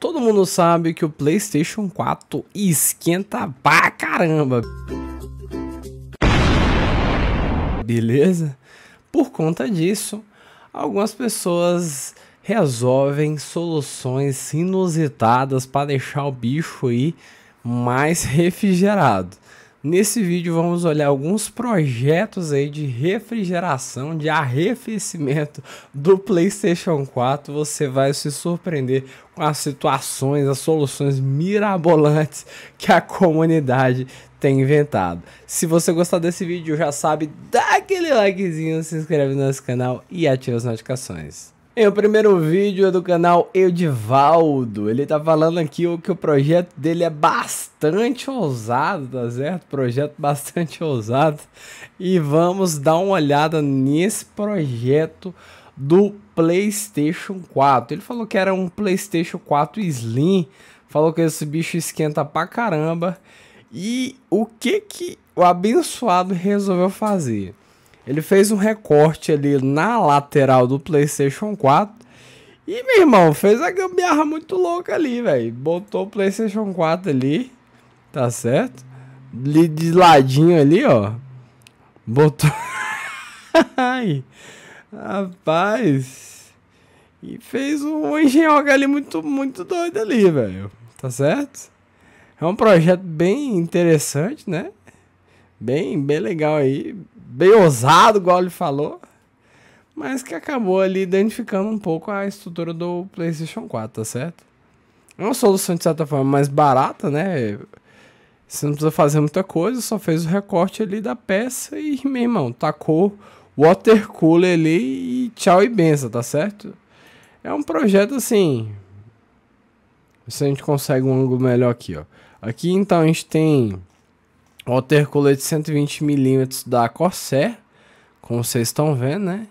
Todo mundo sabe que o PlayStation 4 esquenta pra caramba. Beleza? Por conta disso, algumas pessoas resolvem soluções inusitadas para deixar o bicho aí mais refrigerado. Nesse vídeo vamos olhar alguns projetos aí de refrigeração, de arrefecimento do PlayStation 4. Você vai se surpreender com as situações, as soluções mirabolantes que a comunidade tem inventado. Se você gostar desse vídeo, já sabe, dá aquele likezinho, se inscreve no nosso canal e ativa as notificações. Em o primeiro vídeo é do canal Edivaldo. Ele tá falando aqui o que o projeto dele é bastante ousado, tá certo? Projeto bastante ousado. E vamos dar uma olhada nesse projeto do PlayStation 4. Ele falou que era um PlayStation 4 Slim. Falou que esse bicho esquenta pra caramba. E o que que o abençoado resolveu fazer? Ele fez um recorte ali na lateral do PlayStation 4. E, meu irmão, fez a gambiarra muito louca ali, velho. Botou o PlayStation 4 ali, tá certo? De ladinho ali, ó. Botou. Ai, rapaz. E fez um engenhoca ali muito, muito doido ali, velho. Tá certo? É um projeto bem interessante, né? bem, bem legal aí, bem ousado, igual ele falou, mas que acabou ali identificando um pouco a estrutura do PlayStation 4, tá certo? É uma solução de certa forma mais barata, né? Você não precisa fazer muita coisa, só fez o recorte ali da peça e, meu irmão, tacou water cooler ali e tchau e benção, tá certo? É um projeto assim. Se a gente consegue um ângulo melhor aqui, ó. Aqui então a gente tem ter colete 120mm da Corsair, como vocês estão vendo, né?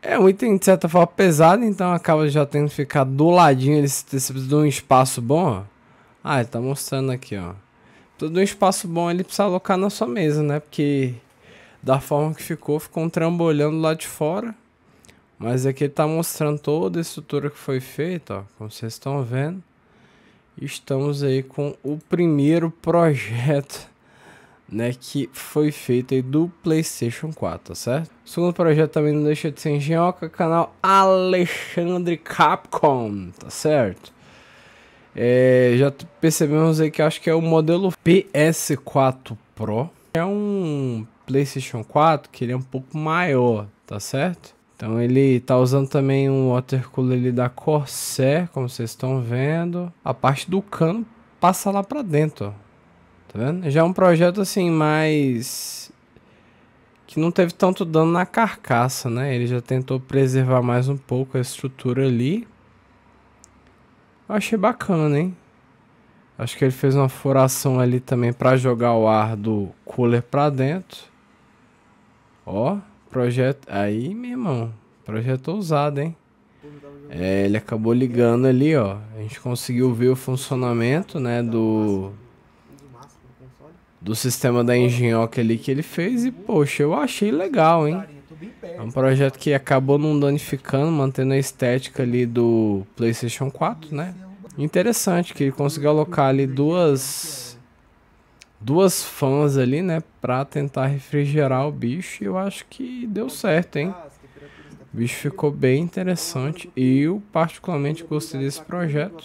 É um item de certa forma pesado, então acaba já tendo que ficar do ladinho, ele precisa de um espaço bom, ó. Ah, ele tá mostrando aqui, ó. Todo um espaço bom ele precisa alocar na sua mesa, né? Porque da forma que ficou, ficou um trambolhando lá de fora. Mas aqui ele tá mostrando toda a estrutura que foi feita, ó, como vocês estão vendo. Estamos aí com o primeiro projeto, né, que foi feito aí do PlayStation 4, tá certo? O segundo projeto também não deixa de ser engenhoca, canal Alexandre Capcom, tá certo? É, já percebemos aí que acho que é o modelo PS4 Pro. É um PlayStation 4 que ele é um pouco maior, tá certo? Então ele tá usando também um water cooler ali da Corsair, como vocês estão vendo. A parte do cano passa lá para dentro, ó. Tá vendo? Já é um projeto assim mais que não teve tanto dano na carcaça, né? Ele já tentou preservar mais um pouco a estrutura ali. Eu achei bacana, hein? Acho que ele fez uma furação ali também para jogar o ar do cooler para dentro. Ó, Projeto. Aí, meu irmão. Projeto ousado, hein? É, ele acabou ligando ali, ó. A gente conseguiu ver o funcionamento, né, tá do né? do sistema da Engenhoca ali que ele fez e poxa, eu achei legal, hein? É um projeto que acabou não danificando, mantendo a estética ali do PlayStation 4, né? É Interessante que ele conseguiu alocar ali duas duas fãs ali, né, pra tentar refrigerar o bicho. E eu acho que deu certo, hein? O bicho ficou bem interessante. Eu particularmente gostei desse projeto.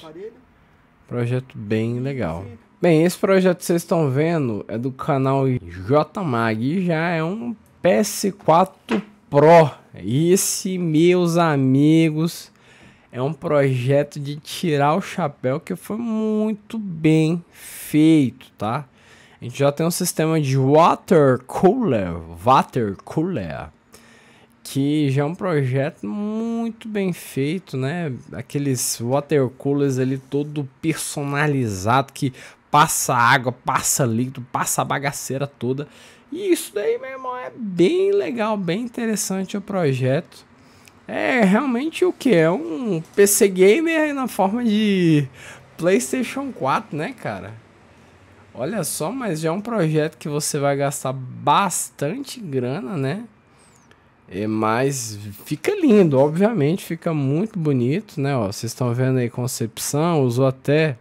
Projeto bem legal. Bem, esse projeto que vocês estão vendo é do canal JMag e já é um PS4 Pro. Esse, meus amigos, é um projeto de tirar o chapéu que foi muito bem feito, tá? A gente já tem um sistema de water cooler, water cooler, que já é um projeto muito bem feito, né? Aqueles water coolers ali todo personalizado que passa água, passa líquido, passa a bagaceira toda. E isso daí, meu irmão, é bem legal, bem interessante o projeto. É realmente o que? É um PC gamer na forma de PlayStation 4, né, cara? Olha só, mas já é um projeto que você vai gastar bastante grana, né? É, mas fica lindo, obviamente, fica muito bonito, né? Ó, vocês estão vendo aí concepção, usou até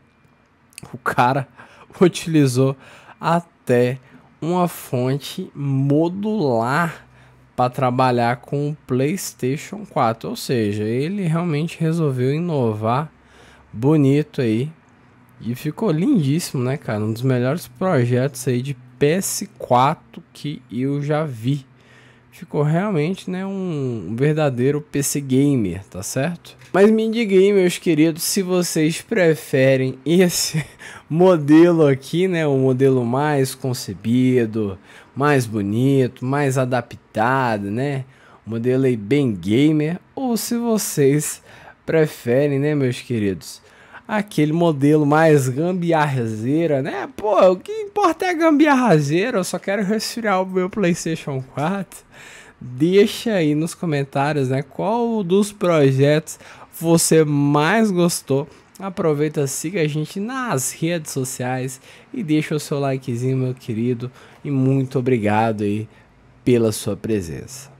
o cara utilizou até uma fonte modular para trabalhar com o PlayStation 4, ou seja, ele realmente resolveu inovar bonito aí e ficou lindíssimo, né, cara? Um dos melhores projetos aí de PS4 que eu já vi. Ficou realmente, né, um verdadeiro PC gamer, tá certo? Mas me indiquem, meus queridos, se vocês preferem esse modelo aqui, né, o modelo mais concebido, mais bonito, mais adaptado, né? modelo aí bem gamer ou se vocês preferem, né, meus queridos? aquele modelo mais gambiarrazeira, né? Pô, o que importa é gambiarrazeira, eu só quero resfriar o meu PlayStation 4. Deixa aí nos comentários, né? Qual dos projetos você mais gostou? Aproveita, siga a gente nas redes sociais e deixa o seu likezinho, meu querido. E muito obrigado aí pela sua presença.